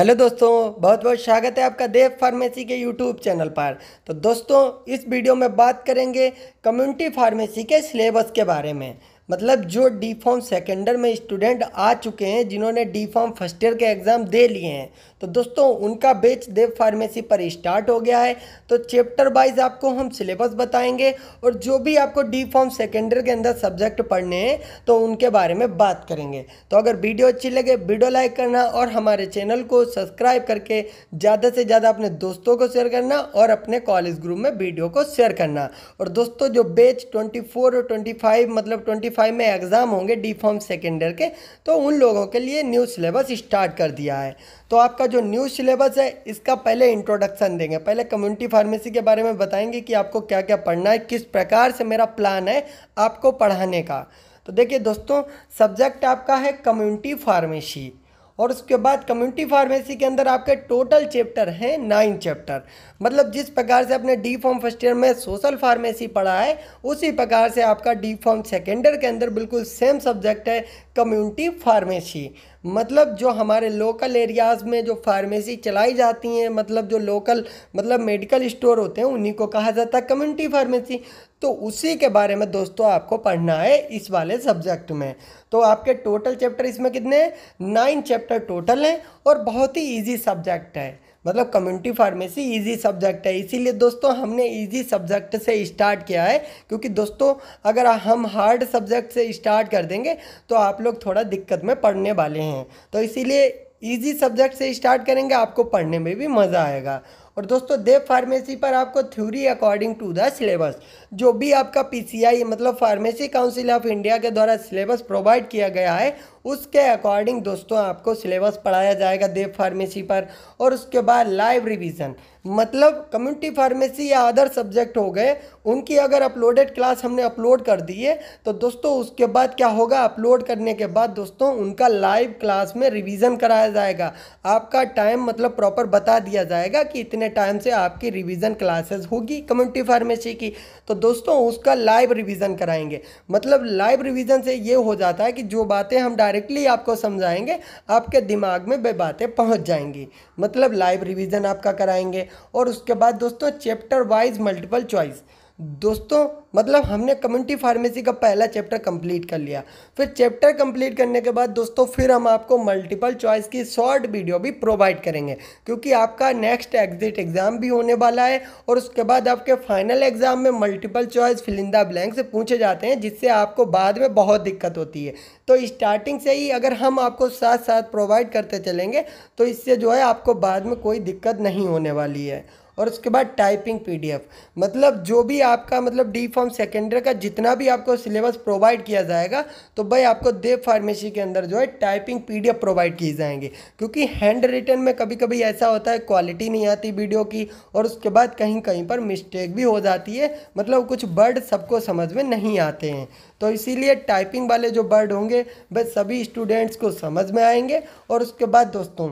hello दोस्तों बहुत बहुत स्वागत है आपका देव फार्मेसी के यूट्यूब चैनल पर तो दोस्तों इस वीडियो में बात करेंगे कम्युनिटी फार्मेसी के सिलेबस के बारे में मतलब जो डी फॉर्म सेकेंडर में स्टूडेंट आ चुके हैं जिन्होंने डी फॉर्म फर्स्ट ईयर के एग्ज़ाम दे लिए हैं तो दोस्तों उनका बेच देव फार्मेसी पर स्टार्ट हो गया है तो चैप्टर वाइज आपको हम सिलेबस बताएंगे और जो भी आपको डी फॉर्म सेकेंडर के अंदर सब्जेक्ट पढ़ने हैं तो उनके बारे में बात करेंगे तो अगर वीडियो अच्छी लगे वीडियो लाइक करना और हमारे चैनल को सब्सक्राइब करके ज़्यादा से ज़्यादा अपने दोस्तों को शेयर करना और अपने कॉलेज ग्रुप में वीडियो को शेयर करना और दोस्तों जो बेच ट्वेंटी और ट्वेंटी मतलब ट्वेंटी फाइव में एग्ज़ाम होंगे डी फॉर्म सेकेंड ईयर के तो उन लोगों के लिए न्यू सिलेबस स्टार्ट कर दिया है तो आपका जो न्यू सिलेबस है इसका पहले इंट्रोडक्शन देंगे पहले कम्युनिटी फार्मेसी के बारे में बताएंगे कि आपको क्या क्या पढ़ना है किस प्रकार से मेरा प्लान है आपको पढ़ाने का तो देखिए दोस्तों सब्जेक्ट आपका है कम्युनिटी फार्मेसी और उसके बाद कम्युनिटी फार्मेसी के अंदर आपके टोटल चैप्टर हैं नाइन चैप्टर मतलब जिस प्रकार से आपने डी फॉर्म फर्स्ट ईयर में सोशल फार्मेसी पढ़ा है उसी प्रकार से आपका डी फॉर्म सेकेंड ईयर के अंदर बिल्कुल सेम सब्जेक्ट है कम्युनिटी फार्मेसी मतलब जो हमारे लोकल एरियाज़ में जो फार्मेसी चलाई जाती हैं मतलब जो लोकल मतलब मेडिकल स्टोर होते हैं उन्हीं को कहा जाता है कम्युनिटी फार्मेसी तो उसी के बारे में दोस्तों आपको पढ़ना है इस वाले सब्जेक्ट में तो आपके टोटल चैप्टर इसमें कितने हैं नाइन चैप्टर टोटल हैं और बहुत ही ईजी सब्जेक्ट है मतलब कम्युनिटी फार्मेसी इजी सब्जेक्ट है इसीलिए दोस्तों हमने इजी सब्जेक्ट से स्टार्ट किया है क्योंकि दोस्तों अगर हम हार्ड सब्जेक्ट से स्टार्ट कर देंगे तो आप लोग थोड़ा दिक्कत में पढ़ने वाले हैं तो इसीलिए ईजी सब्जेक्ट से स्टार्ट करेंगे आपको पढ़ने में भी मज़ा आएगा और दोस्तों देव फार्मेसी पर आपको theory according to the syllabus जो भी आपका पीसीआई मतलब फार्मेसी काउंसिल ऑफ इंडिया के द्वारा सिलेबस प्रोवाइड किया गया है उसके अकॉर्डिंग दोस्तों आपको सिलेबस पढ़ाया जाएगा देव फार्मेसी पर और उसके बाद लाइव रिवीजन मतलब कम्युनिटी फार्मेसी या अदर सब्जेक्ट हो गए उनकी अगर अपलोडेड क्लास हमने अपलोड कर दी है तो दोस्तों उसके बाद क्या होगा अपलोड करने के बाद दोस्तों उनका लाइव क्लास में रिवीजन कराया जाएगा आपका टाइम मतलब प्रॉपर बता दिया जाएगा कि इतने टाइम से आपकी रिवीजन क्लासेस होगी कम्युनिटी फार्मेसी की तो दोस्तों उसका लाइव रिविज़न कराएंगे मतलब लाइव रिविज़न से ये हो जाता है कि जो बातें हम डायरेक्टली आपको समझाएंगे आपके दिमाग में वे बातें पहुंच जाएंगी मतलब लाइव रिविज़न आपका कराएंगे और उसके बाद दोस्तों चैप्टर वाइज मल्टीपल चॉइस दोस्तों मतलब हमने कम्युनिटी फार्मेसी का पहला चैप्टर कंप्लीट कर लिया फिर चैप्टर कंप्लीट करने के बाद दोस्तों फिर हम आपको मल्टीपल चॉइस की शॉर्ट वीडियो भी प्रोवाइड करेंगे क्योंकि आपका नेक्स्ट एग्जिट एग्ज़ाम भी होने वाला है और उसके बाद आपके फाइनल एग्ज़ाम में मल्टीपल चॉइस फिलिंदा ब्लैंक से पूछे जाते हैं जिससे आपको बाद में बहुत दिक्कत होती है तो स्टार्टिंग से ही अगर हम आपको साथ साथ प्रोवाइड करते चलेंगे तो इससे जो है आपको बाद में कोई दिक्कत नहीं होने वाली है और उसके बाद टाइपिंग पीडीएफ मतलब जो भी आपका मतलब डी फॉर्म सेकेंडरी का जितना भी आपको सिलेबस प्रोवाइड किया जाएगा तो भाई आपको देव फार्मेसी के अंदर जो है टाइपिंग पीडीएफ प्रोवाइड किए जाएंगे क्योंकि हैंड रिटर्न में कभी कभी ऐसा होता है क्वालिटी नहीं आती वीडियो की और उसके बाद कहीं कहीं पर मिस्टेक भी हो जाती है मतलब कुछ वर्ड सबको समझ में नहीं आते हैं तो इसीलिए टाइपिंग वाले जो वर्ड होंगे वह सभी स्टूडेंट्स को समझ में आएंगे और उसके बाद दोस्तों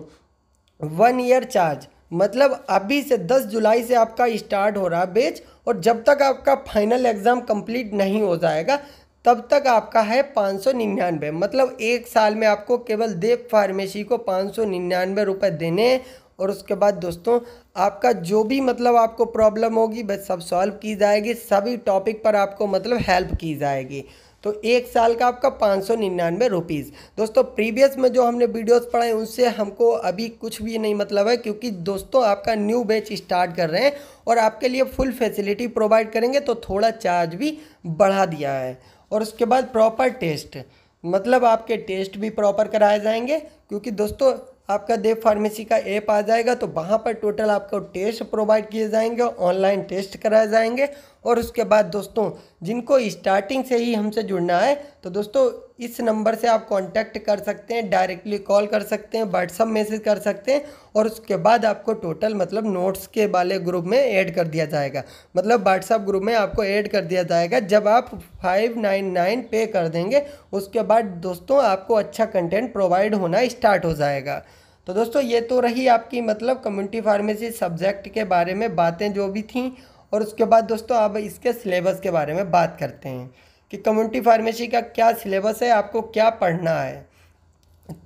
वन ईयर चार्ज मतलब अभी से 10 जुलाई से आपका स्टार्ट हो रहा है बेच और जब तक आपका फाइनल एग्ज़ाम कंप्लीट नहीं हो जाएगा तब तक आपका है पाँच सौ निन्यानवे मतलब एक साल में आपको केवल देव फार्मेसी को पाँच सौ निन्यानवे रुपये देने हैं और उसके बाद दोस्तों आपका जो भी मतलब आपको प्रॉब्लम होगी बस सब सॉल्व की जाएगी सभी टॉपिक पर आपको मतलब हेल्प की जाएगी तो एक साल का आपका पाँच सौ निन्यानवे रुपीज़ दोस्तों प्रीवियस में जो हमने वीडियोस पढ़ाए उनसे हमको अभी कुछ भी नहीं मतलब है क्योंकि दोस्तों आपका न्यू बैच स्टार्ट कर रहे हैं और आपके लिए फुल फैसिलिटी प्रोवाइड करेंगे तो थोड़ा चार्ज भी बढ़ा दिया है और उसके बाद प्रॉपर टेस्ट मतलब आपके टेस्ट भी प्रॉपर कराए जाएंगे क्योंकि दोस्तों आपका देव फार्मेसी का ऐप आ जाएगा तो वहाँ पर टोटल आपको टेस्ट प्रोवाइड किए जाएंगे ऑनलाइन टेस्ट कराए जाएंगे और उसके बाद दोस्तों जिनको स्टार्टिंग से ही हमसे जुड़ना है तो दोस्तों इस नंबर से आप कांटेक्ट कर सकते हैं डायरेक्टली कॉल कर सकते हैं व्हाट्सअप मैसेज कर सकते हैं और उसके बाद आपको टोटल मतलब नोट्स के वाले ग्रुप में ऐड कर दिया जाएगा मतलब व्हाट्सअप ग्रुप में आपको ऐड कर दिया जाएगा जब आप फाइव नाइन नाइन पे कर देंगे उसके बाद दोस्तों आपको अच्छा कंटेंट प्रोवाइड होना स्टार्ट हो जाएगा तो दोस्तों ये तो रही आपकी मतलब कम्युनिटी फार्मेसी सब्जेक्ट के बारे में बातें जो भी थी और उसके बाद दोस्तों अब इसके सिलेबस के बारे में बात करते हैं कि कम्युनिटी फार्मेसी का क्या सिलेबस है आपको क्या पढ़ना है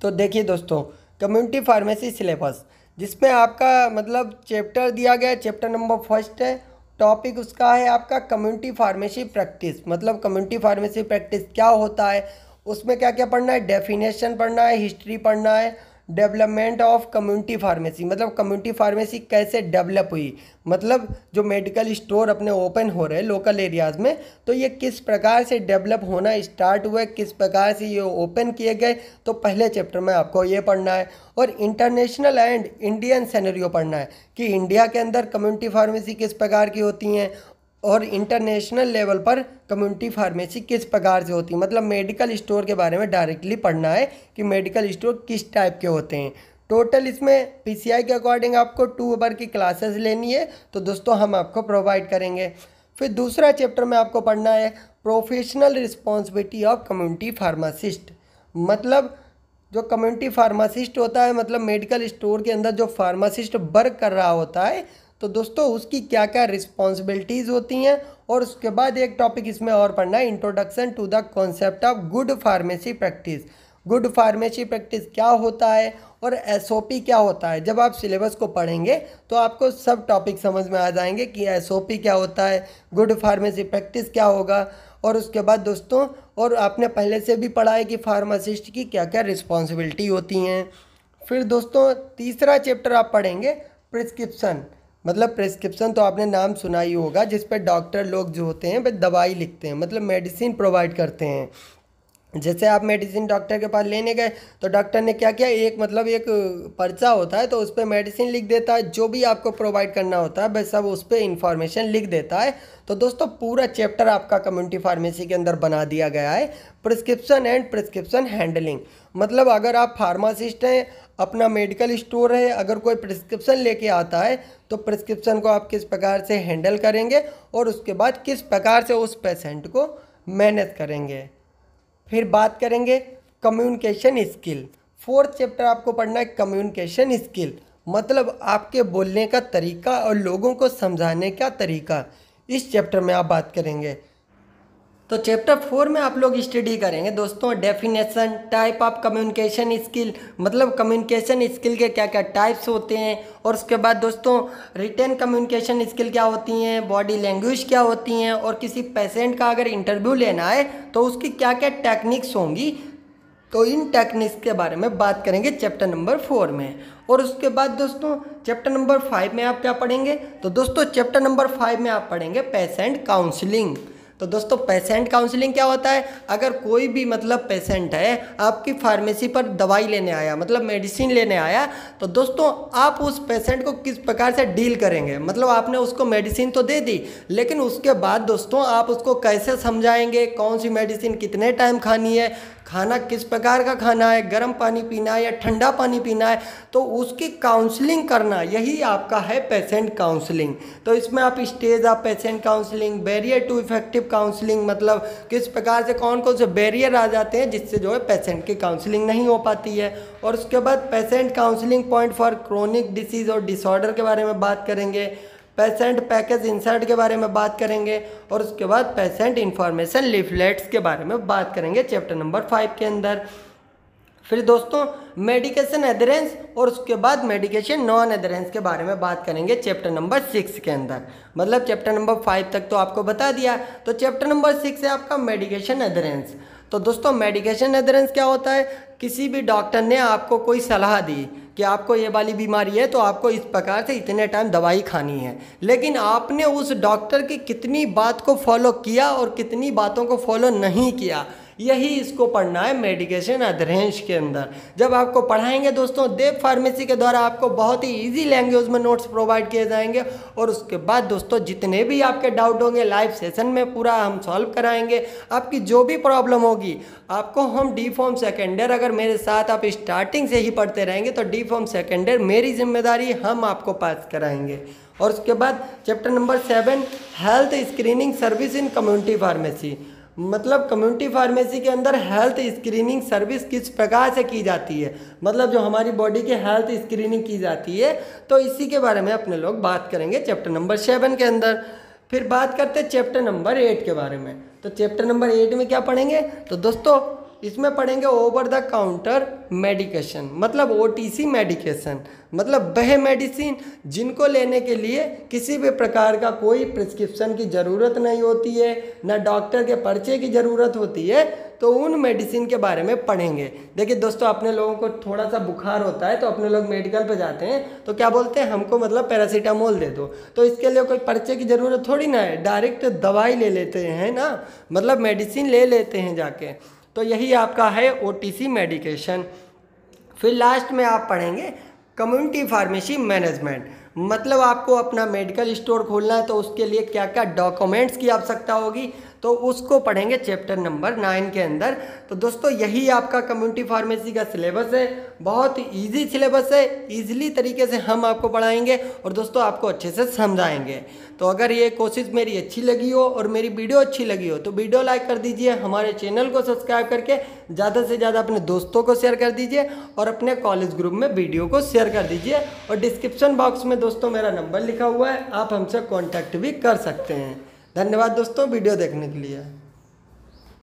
तो देखिए दोस्तों कम्युनिटी फार्मेसी सिलेबस जिसमें आपका मतलब चैप्टर दिया गया है चैप्टर नंबर फर्स्ट है टॉपिक उसका है आपका कम्युनिटी फार्मेसी प्रैक्टिस मतलब कम्युनिटी फार्मेसी प्रैक्टिस क्या होता है उसमें क्या क्या पढ़ना है डेफिनेशन पढ़ना है हिस्ट्री पढ़ना है डेवलपमेंट ऑफ कम्युनिटी फार्मेसी मतलब कम्युनिटी फार्मेसी कैसे डेवलप हुई मतलब जो मेडिकल स्टोर अपने ओपन हो रहे लोकल एरियाज़ में तो ये किस प्रकार से डेवलप होना स्टार्ट हुआ किस प्रकार से ये ओपन किए गए तो पहले चैप्टर में आपको ये पढ़ना है और इंटरनेशनल एंड इंडियन सेनेरियो पढ़ना है कि इंडिया के अंदर कम्युनिटी फार्मेसी किस प्रकार की होती हैं और इंटरनेशनल लेवल पर कम्युनिटी फार्मेसी किस प्रकार से होती है मतलब मेडिकल स्टोर के बारे में डायरेक्टली पढ़ना है कि मेडिकल स्टोर किस टाइप के होते हैं टोटल इसमें पी के अकॉर्डिंग आपको टू अवर की क्लासेस लेनी है तो दोस्तों हम आपको प्रोवाइड करेंगे फिर दूसरा चैप्टर में आपको पढ़ना है professional responsibility of community pharmacist मतलब जो कम्युनिटी फार्मासिस्ट होता है मतलब मेडिकल स्टोर के अंदर जो फार्मासिस्ट वर्क कर रहा होता है तो दोस्तों उसकी क्या क्या रिस्पॉन्सिबिलिटीज़ होती हैं और उसके बाद एक टॉपिक इसमें और पढ़ना है introduction to the concept of good pharmacy practice good pharmacy practice क्या होता है और एस क्या होता है जब आप सिलेबस को पढ़ेंगे तो आपको सब टॉपिक समझ में आ जाएंगे कि एस क्या होता है गुड फार्मेसी प्रैक्टिस क्या होगा और उसके बाद दोस्तों और आपने पहले से भी पढ़ा है कि फार्मासिस्ट की क्या क्या रिस्पॉन्सिबिलिटी होती हैं फिर दोस्तों तीसरा चैप्टर आप पढ़ेंगे प्रिस्क्रिप्सन मतलब प्रेस्क्रिप्शन तो आपने नाम सुना ही होगा जिस पर डॉक्टर लोग जो होते हैं वे दवाई लिखते हैं मतलब मेडिसिन प्रोवाइड करते हैं जैसे आप मेडिसिन डॉक्टर के पास लेने गए तो डॉक्टर ने क्या किया एक मतलब एक पर्चा होता है तो उस पर मेडिसिन लिख देता है जो भी आपको प्रोवाइड करना होता है वह सब उस पर इंफॉर्मेशन लिख देता है तो दोस्तों पूरा चैप्टर आपका कम्युनिटी फार्मेसी के अंदर बना दिया गया है प्रिस्क्रिप्शन एंड प्रिस्क्रिप्शन हैंडलिंग मतलब अगर आप फार्मासिस्ट हैं अपना मेडिकल स्टोर है अगर कोई प्रिस्क्रिप्शन लेके आता है तो प्रिस्क्रिप्शन को आप किस प्रकार से हैंडल करेंगे और उसके बाद किस प्रकार से उस पेशेंट को मैनेज करेंगे फिर बात करेंगे कम्युनिकेशन स्किल फोर्थ चैप्टर आपको पढ़ना है कम्युनिकेशन स्किल मतलब आपके बोलने का तरीका और लोगों को समझाने का तरीका इस चैप्टर में आप बात करेंगे तो चैप्टर फोर में आप लोग स्टडी करेंगे दोस्तों definition type of communication skill मतलब कम्युनिकेशन स्किल के क्या क्या टाइप्स होते हैं और उसके बाद दोस्तों रिटर्न कम्युनिकेशन स्किल क्या होती हैं बॉडी लैंग्वेज क्या होती हैं और किसी पेशेंट का अगर इंटरव्यू लेना है तो उसकी क्या क्या टेक्निक्स होंगी तो इन टेक्निक्स के बारे में बात करेंगे चैप्टर नंबर फोर में और उसके बाद दोस्तों चैप्टर नंबर फाइव में आप क्या पढ़ेंगे तो दोस्तों चैप्टर नंबर फाइव में आप पढ़ेंगे पेशेंट काउंसलिंग तो दोस्तों पेशेंट काउंसलिंग क्या होता है अगर कोई भी मतलब पेशेंट है आपकी फार्मेसी पर दवाई लेने आया मतलब मेडिसिन लेने आया तो दोस्तों आप उस पेशेंट को किस प्रकार से डील करेंगे मतलब आपने उसको मेडिसिन तो दे दी लेकिन उसके बाद दोस्तों आप उसको कैसे समझाएंगे कौन सी मेडिसिन कितने टाइम खानी है खाना किस प्रकार का खाना है गर्म पानी पीना है या ठंडा पानी पीना है तो उसकी काउंसलिंग करना यही आपका है पेशेंट काउंसलिंग तो इसमें आप stage of patient counselling barrier to effective effective counselling मतलब किस प्रकार से कौन कौन से बैरियर आ जाते हैं जिससे जो है पेशेंट की काउंसलिंग नहीं हो पाती है और उसके बाद patient counselling point for chronic disease और डिसऑर्डर के बारे में बात करेंगे पेशेंट पैकेज इंसर्ट के बारे में बात करेंगे और उसके बाद पेशेंट इन्फॉर्मेशन लिफलेट्स के बारे में बात करेंगे चैप्टर नंबर फाइव के अंदर फिर दोस्तों मेडिकेशन एदरेंस और उसके बाद मेडिकेशन नॉन एदरेंस के बारे में बात करेंगे चैप्टर नंबर सिक्स के अंदर मतलब चैप्टर नंबर फाइव तक तो आपको बता दिया तो चैप्टर नंबर सिक्स है आपका मेडिकेशन एदरेंस तो दोस्तों मेडिकेशन एदरेंस क्या होता है किसी भी डॉक्टर ने आपको कोई सलाह दी कि आपको ये वाली बीमारी है तो आपको इस प्रकार से इतने टाइम दवाई खानी है लेकिन आपने उस डॉक्टर की कितनी बात को फॉलो किया और कितनी बातों को फॉलो नहीं किया यही इसको पढ़ना है मेडिकेशन अधरेंश के अंदर जब आपको पढ़ाएंगे दोस्तों देव फार्मेसी के द्वारा आपको बहुत ही ईजी लैंग्वेज में नोट्स प्रोवाइड किए जाएंगे और उसके बाद दोस्तों जितने भी आपके डाउट होंगे लाइव सेशन में पूरा हम सॉल्व कराएंगे आपकी जो भी प्रॉब्लम होगी आपको हम डी फॉर्म सेकेंड ईयर अगर मेरे साथ आप स्टार्टिंग से ही पढ़ते रहेंगे तो डी फॉर्म सेकेंड ईयर मेरी जिम्मेदारी हम आपको पास कराएंगे और उसके बाद chapter number seven health screening service in community pharmacy मतलब कम्युनिटी फार्मेसी के अंदर हेल्थ स्क्रीनिंग सर्विस किस प्रकार से की जाती है मतलब जो हमारी बॉडी की हेल्थ स्क्रीनिंग की जाती है तो इसी के बारे में अपने लोग बात करेंगे चैप्टर नंबर सेवन के अंदर फिर बात करते हैं चैप्टर नंबर एट के बारे में तो चैप्टर नंबर एट में क्या पढ़ेंगे तो दोस्तों इसमें पढ़ेंगे ओवर द काउंटर मेडिकेशन मतलब ओ मेडिकेशन मतलब वह मेडिसिन जिनको लेने के लिए किसी भी प्रकार का कोई प्रिस्क्रिप्शन की ज़रूरत नहीं होती है ना डॉक्टर के पर्चे की ज़रूरत होती है तो उन मेडिसिन के बारे में पढ़ेंगे देखिए दोस्तों अपने लोगों को थोड़ा सा बुखार होता है तो अपने लोग मेडिकल पर जाते हैं तो क्या बोलते हैं हमको मतलब पैरासीटामोल दे दो तो इसके लिए कोई पर्चे की ज़रूरत थोड़ी ना है डायरेक्ट दवाई ले लेते हैं ना मतलब मेडिसिन ले लेते हैं जाके तो यही आपका है ओ मेडिकेशन फिर लास्ट में आप पढ़ेंगे कम्युनिटी फार्मेसी मैनेजमेंट मतलब आपको अपना मेडिकल स्टोर खोलना है तो उसके लिए क्या क्या डॉक्यूमेंट्स की आवश्यकता होगी तो उसको पढ़ेंगे चैप्टर नंबर नाइन के अंदर तो दोस्तों यही आपका कम्युनिटी फार्मेसी का सिलेबस है बहुत ईजी सिलेबस है इजीली तरीके से हम आपको पढ़ाएंगे और दोस्तों आपको अच्छे से समझाएंगे तो अगर ये कोशिश मेरी अच्छी लगी हो और मेरी वीडियो अच्छी लगी हो तो वीडियो लाइक कर दीजिए हमारे चैनल को सब्सक्राइब करके ज़्यादा से ज़्यादा अपने दोस्तों को शेयर कर दीजिए और अपने कॉलेज ग्रुप में वीडियो को शेयर कर दीजिए और डिस्क्रिप्शन बॉक्स में दोस्तों मेरा नंबर लिखा हुआ है आप हमसे कॉन्टैक्ट भी कर सकते हैं धन्यवाद दोस्तों वीडियो देखने के लिए